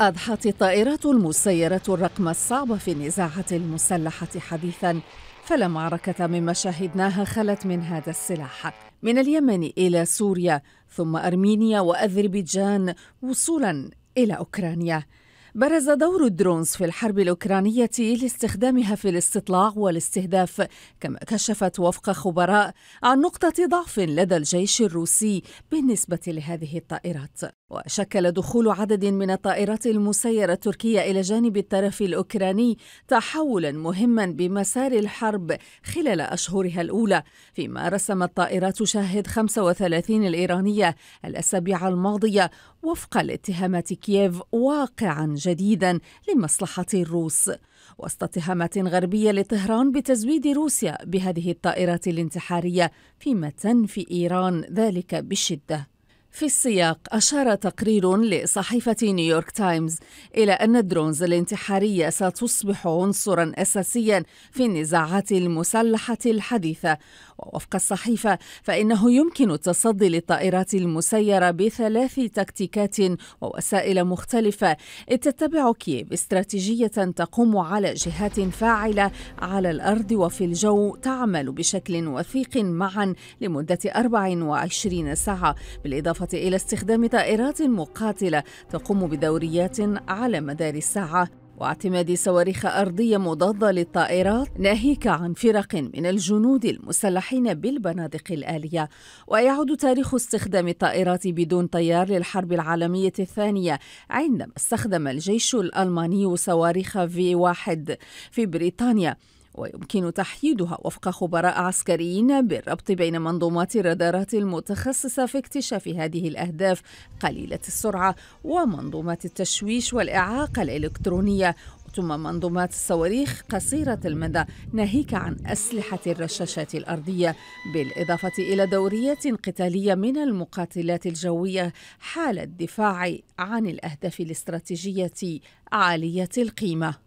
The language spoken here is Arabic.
أضحت الطائرات المسيرة الرقم الصعب في النزاعات المسلحة حديثا فلا معركة مما شاهدناها خلت من هذا السلاح من اليمن إلى سوريا ثم أرمينيا وأذربيجان وصولا إلى أوكرانيا برز دور الدرونز في الحرب الأوكرانية لاستخدامها في الاستطلاع والاستهداف كما كشفت وفق خبراء عن نقطة ضعف لدى الجيش الروسي بالنسبة لهذه الطائرات وشكل دخول عدد من الطائرات المسيرة التركية إلى جانب الطرف الأوكراني تحولا مهما بمسار الحرب خلال أشهرها الأولى فيما رسمت طائرات شاهد 35 الإيرانية الأسابيع الماضية وفق الاتهامات كييف واقعا جديدا لمصلحة الروس وسط اتهامات غربية لطهران بتزويد روسيا بهذه الطائرات الانتحارية فيما تنفي إيران ذلك بشدة في السياق أشار تقرير لصحيفة نيويورك تايمز إلى أن الدرونز الانتحارية ستصبح عنصرا أساسيا في النزاعات المسلحة الحديثة ووفق الصحيفة فإنه يمكن التصدي للطائرات المسيرة بثلاث تكتيكات ووسائل مختلفة إذ تتبع كييف استراتيجية تقوم على جهات فاعلة على الأرض وفي الجو تعمل بشكل وثيق معا لمدة 24 ساعة بالإضافة إلى استخدام طائرات مقاتلة تقوم بدوريات على مدار الساعة واعتماد صواريخ أرضية مضادة للطائرات ناهيك عن فرق من الجنود المسلحين بالبنادق الآلية ويعود تاريخ استخدام الطائرات بدون طيار للحرب العالمية الثانية عندما استخدم الجيش الألماني صواريخ في واحد في بريطانيا ويمكن تحييدها وفق خبراء عسكريين بالربط بين منظومات الرادارات المتخصصة في اكتشاف هذه الأهداف قليلة السرعة ومنظومات التشويش والإعاقة الإلكترونية ثم منظومات الصواريخ قصيرة المدى ناهيك عن أسلحة الرشاشات الأرضية بالإضافة إلى دوريات قتالية من المقاتلات الجوية حال الدفاع عن الأهداف الاستراتيجية عالية القيمة